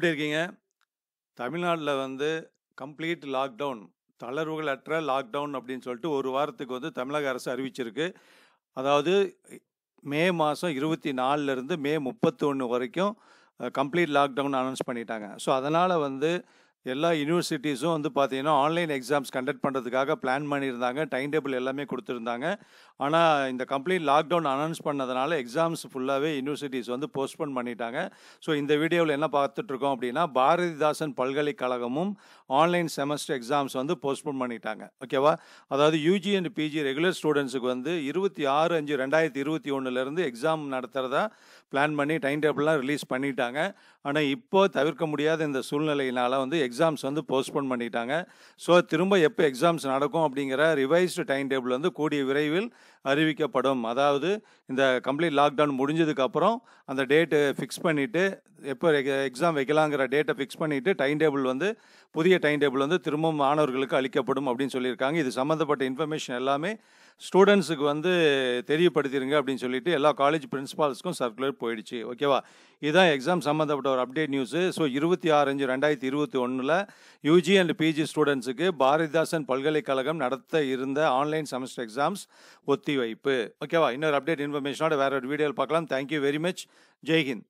எப்படி இருக்கீங்க தமிழ்நாட்டில் வந்து கம்ப்ளீட் லாக்டவுன் தளர்வுகள் அற்ற லாக்டவுன் அப்படின்னு சொல்லிட்டு ஒரு வாரத்துக்கு வந்து தமிழக அரசு அறிவிச்சிருக்கு அதாவது மே மாதம் இருபத்தி நாலுலேருந்து மே முப்பத்தி ஒன்று வரைக்கும் கம்ப்ளீட் லாக்டவுன் அனௌன்ஸ் பண்ணிட்டாங்க ஸோ அதனால் வந்து எல்லா யூனிவர்சிட்டிஸும் வந்து பார்த்தீங்கன்னா ஆன்லைன் எக்ஸாம்ஸ் கண்டக்ட் பண்ணுறதுக்காக பிளான் பண்ணியிருந்தாங்க டைம் டேபிள் எல்லாமே கொடுத்துருந்தாங்க ஆனால் இந்த கம்ப்ளீட் லாக்டவுன் அனௌன்ஸ் பண்ணதுனால எக்ஸாம்ஸ் ஃபுல்லாகவே யூனிவர்சிட்டிஸ் வந்து போஸ்ட்போன் பண்ணிட்டாங்க ஸோ இந்த வீடியோவில் என்ன பார்த்துட்ருக்கோம் அப்படின்னா பாரதிதாசன் பல்கலைக்கழகமும் ஆன்லைன் செமஸ்டர் எக்ஸாம்ஸ் வந்து போஸ்ட்போன் பண்ணிட்டாங்க ஓகேவா அதாவது யூஜி அண்ட் பிஜி ரெகுலர் ஸ்டூடெண்ட்ஸுக்கு வந்து இருபத்தி ஆறு அஞ்சு ரெண்டாயிரத்தி இருபத்தி ஒன்றுலேருந்து எக்ஸாம் நடத்துகிறதா பிளான் பண்ணி டைம் டேபிள்லாம் ரிலீஸ் பண்ணிட்டாங்க ஆனால் இப்போ தவிர்க்க முடியாத இந்த சூழ்நிலையினால் வந்து எக்ஸாம்ஸ் வந்து போஸ்ட்போன் பண்ணிட்டாங்க ஸோ திரும்ப எப்போ எக்ஸாம்ஸ் நடக்கும் அப்படிங்கிற ரிவைஸ்டு டைம் டேபிள் வந்து கூடிய விரைவில் அறிவிக்கப்படும் அதாவது இந்த கம்ப்ளீட் லாக்டவுன் முடிஞ்சதுக்கப்புறம் அந்த டேட்டு ஃபிக்ஸ் பண்ணிவிட்டு எப்போ எக்ஸாம் வைக்கலாங்கிற டேட்டை ஃபிக்ஸ் பண்ணிவிட்டு டைம் டேபிள் வந்து புதிய டைம் டேபிள் வந்து திரும்பவும் மாணவர்களுக்கு அளிக்கப்படும் அப்படின்னு சொல்லியிருக்காங்க இது சம்மந்தப்பட்ட இன்ஃபர்மேஷன் எல்லாமே ஸ்டூடெண்ட்ஸுக்கு வந்து தெரியப்படுத்திடுங்க அப்படின்னு சொல்லிட்டு எல்லா காலேஜ் பிரின்ஸிபால்ஸ்க்கும் சர்க்குலர் போயிடுச்சு ஓகேவா இதுதான் எக்ஸாம் சம்மந்தப்பட்ட ஒரு அப்டேட் நியூஸு ஸோ இருபத்தி ஆறு அஞ்சு ரெண்டாயிரத்தி இருபத்தி ஒன்று ஒன்றில் யூஜி அண்ட் பிஜி ஸ்டூடெண்ட்ஸுக்கு பாரதிதாசன் பல்கலைக்கழகம் நடத்த இருந்த ஆன்லைன் செமஸ்டர் எக்ஸாம்ஸ் ஒத்திவைப்பு ஓகேவா இன்னொரு அப்டேட் இன்ஃபர்மேஷனோட வேற ஒரு வீடியோவில் பார்க்கலாம் தேங்க்யூ வெரி மச் ஜெய்ஹிந்த்